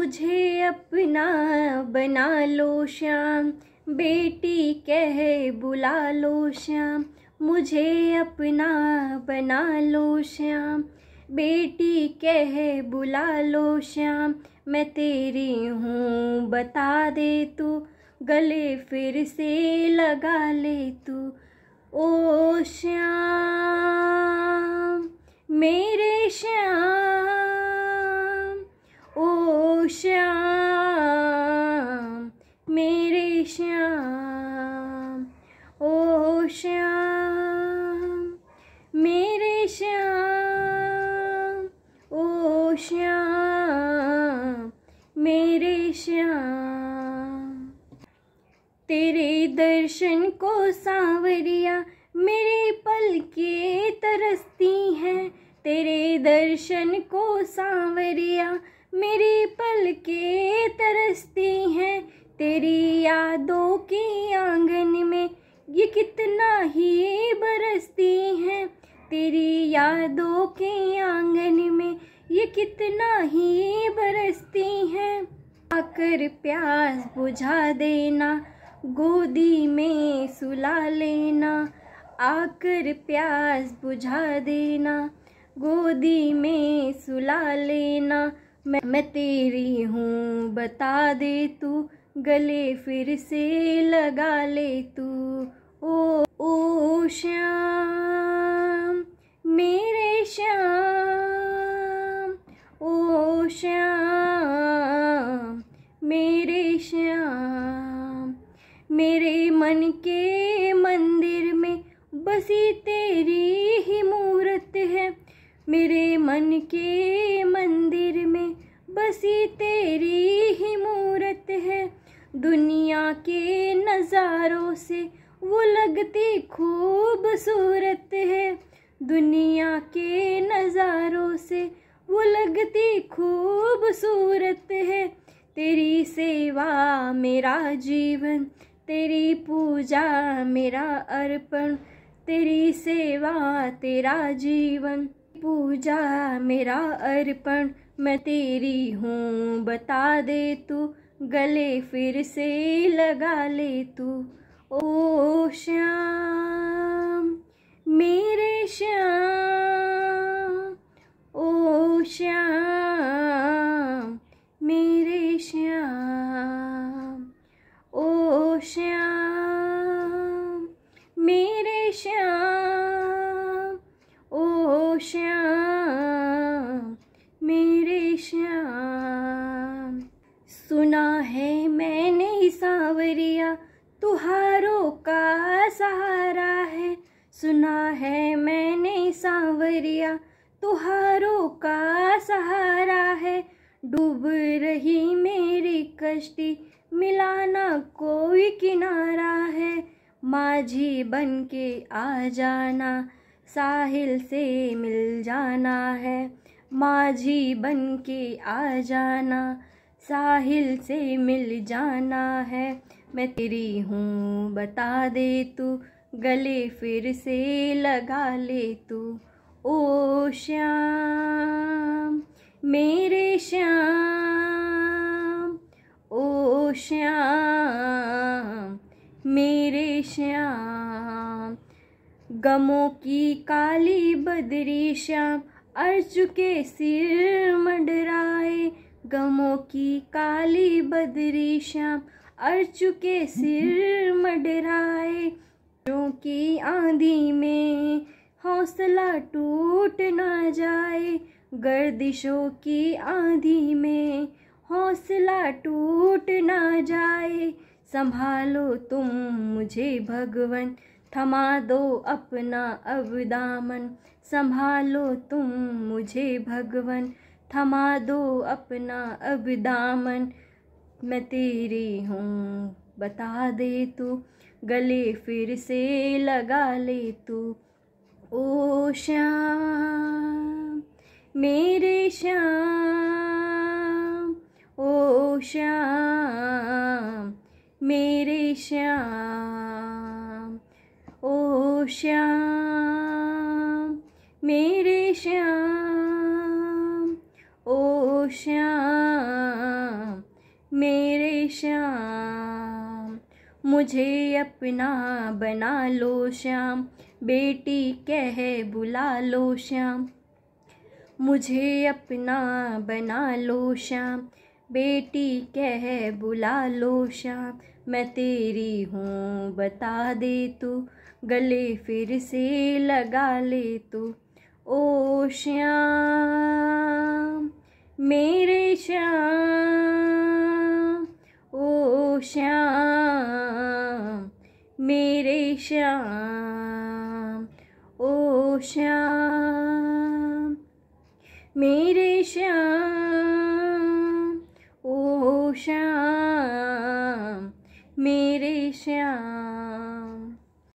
मुझे अपना बना लो श्याम बेटी कह बुला लो श्याम मुझे अपना बना लो श्याम बेटी कह बुला लो श्याम मैं तेरी हूँ बता दे तू गले फिर से लगा ले तू ओ श्याम मेरे श्याम मेरे श्याम तेरे दर्शन को सांवरिया मेरे पल के तरसती हैं तेरे दर्शन को सांवरिया मेरे पल के तरसती हैं तेरी यादों के आंगन में ये कितना ही बरसती हैं तेरी यादों के आंगन में कितना ही बरसती हैं आकर प्यास बुझा देना गोदी में सुला लेना आकर प्यास बुझा देना गोदी में सुला लेना मैं मैं तेरी हूँ बता दे तू गले फिर से लगा ले तू ओ ओ श्याम मेरे मन के मंदिर में बसी तेरी ही मूर्त है मेरे मन के मंदिर में बसी तेरी ही मूर्त है दुनिया के नज़ारों से वो लगती खूबसूरत है दुनिया के नज़ारों से वो लगती खूबसूरत है तेरी सेवा मेरा जीवन तेरी पूजा मेरा अर्पण तेरी सेवा तेरा जीवन पूजा मेरा अर्पण मैं तेरी हूँ बता दे तू गले फिर से लगा ले तू ओ श्याम मेरे श्याम ओ श्याम श्याम मेरे श्याम सुना है मैंने सांवरिया तुहारों का सहारा है सुना है मैंने सांवरिया तुहारों का सहारा है डूब रही मेरी कश्ती मिलाना कोई किनारा है माझी बन के आ जाना साहिल से मिल जाना है माझी बन के आ जाना साहिल से मिल जाना है मैं तेरी हूँ बता दे तू गले फिर से लगा ले तू ओ श्याम मेरे श्याम ओ श्याम मेरे श्याम गमों की काली बदरी श्याम अर्ज के सिर मंडराए गमों की काली बदरी श्याम अर्ज के सिर मंडराए जो की आंधी में हौसला टूट ना जाए गर्दिशों की आंधी में हौसला टूट ना जाए संभालो तुम मुझे भगवन थमा दो अपना अब दामन संभालो तुम मुझे भगवन थमा दो अपना अब दामन मैं तेरी हूँ बता दे तू गले फिर से लगा ले तू ओ श्याम मेरे श्याम ओ श्याम मेरे श्याम श्याम मेरे श्याम ओ श्याम मेरे श्याम मुझे अपना बना लो श्याम बेटी कह बुला लो श्याम मुझे अपना बना लो श्याम बेटी कह बुला लो श्याम मैं तेरी हूँ बता दे तू गले फिर से लगा ले तू ओ श्याम मेरे श्याम ओ श्याम मेरे श्याम ओ श्याम मेरे श्याम